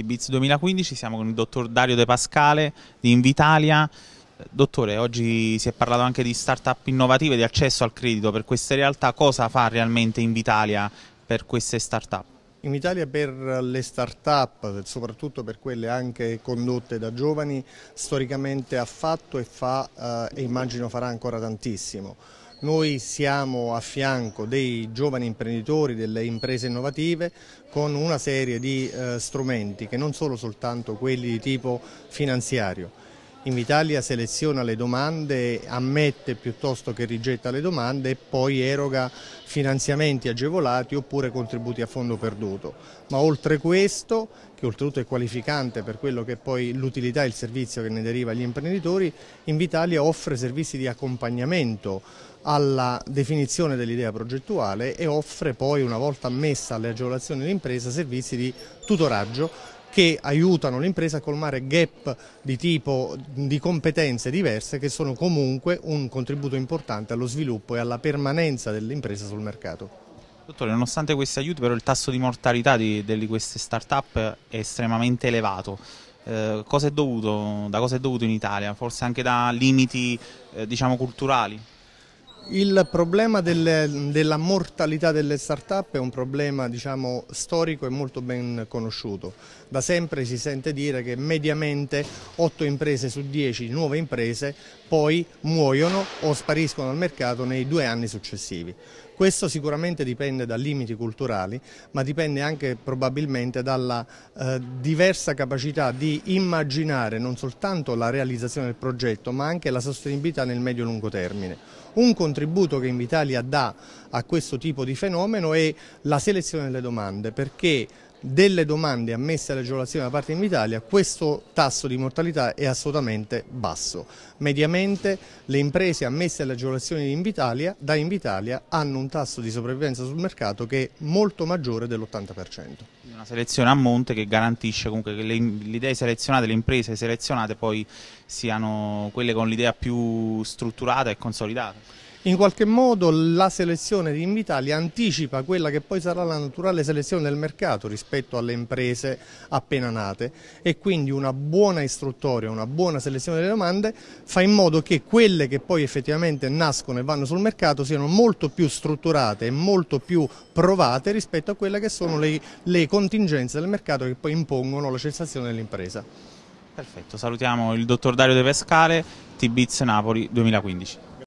Concerti Beats 2015, siamo con il dottor Dario De Pascale di Invitalia. Dottore, oggi si è parlato anche di start-up innovative, di accesso al credito per queste realtà, cosa fa realmente Invitalia per queste start-up? In Italia per le start-up, soprattutto per quelle anche condotte da giovani, storicamente ha fatto e fa eh, e immagino farà ancora tantissimo. Noi siamo a fianco dei giovani imprenditori, delle imprese innovative con una serie di eh, strumenti che non sono soltanto quelli di tipo finanziario Invitalia seleziona le domande, ammette piuttosto che rigetta le domande e poi eroga finanziamenti agevolati oppure contributi a fondo perduto. Ma oltre questo, che oltretutto è qualificante per quello che è poi l'utilità e il servizio che ne deriva agli imprenditori, Invitalia offre servizi di accompagnamento alla definizione dell'idea progettuale e offre poi una volta ammessa alle agevolazioni dell'impresa servizi di tutoraggio che aiutano l'impresa a colmare gap di tipo di competenze diverse che sono comunque un contributo importante allo sviluppo e alla permanenza dell'impresa sul mercato. Dottore, nonostante questi aiuti però il tasso di mortalità di, di queste start-up è estremamente elevato. Eh, cosa dovuto, da cosa è dovuto in Italia? Forse anche da limiti eh, diciamo, culturali? Il problema delle, della mortalità delle start-up è un problema diciamo, storico e molto ben conosciuto. Da sempre si sente dire che mediamente 8 imprese su 10 nuove imprese poi muoiono o spariscono dal mercato nei due anni successivi. Questo sicuramente dipende da limiti culturali, ma dipende anche probabilmente dalla eh, diversa capacità di immaginare non soltanto la realizzazione del progetto, ma anche la sostenibilità nel medio e lungo termine. Un contributo che Invitalia dà a questo tipo di fenomeno è la selezione delle domande, perché delle domande ammesse all'agevolazione da parte Invitalia, questo tasso di mortalità è assolutamente basso. Mediamente le imprese ammesse all'agevolazione Invitalia, da Invitalia hanno un tasso di sopravvivenza sul mercato che è molto maggiore dell'80%. Una selezione a monte che garantisce comunque che le, idee selezionate, le imprese selezionate poi siano quelle con l'idea più strutturata e consolidata in qualche modo la selezione di Invitalia anticipa quella che poi sarà la naturale selezione del mercato rispetto alle imprese appena nate e quindi una buona istruttoria, una buona selezione delle domande fa in modo che quelle che poi effettivamente nascono e vanno sul mercato siano molto più strutturate e molto più provate rispetto a quelle che sono le, le contingenze del mercato che poi impongono la cessazione dell'impresa. Perfetto, salutiamo il dottor Dario De Pescare, Tibiz Napoli 2015.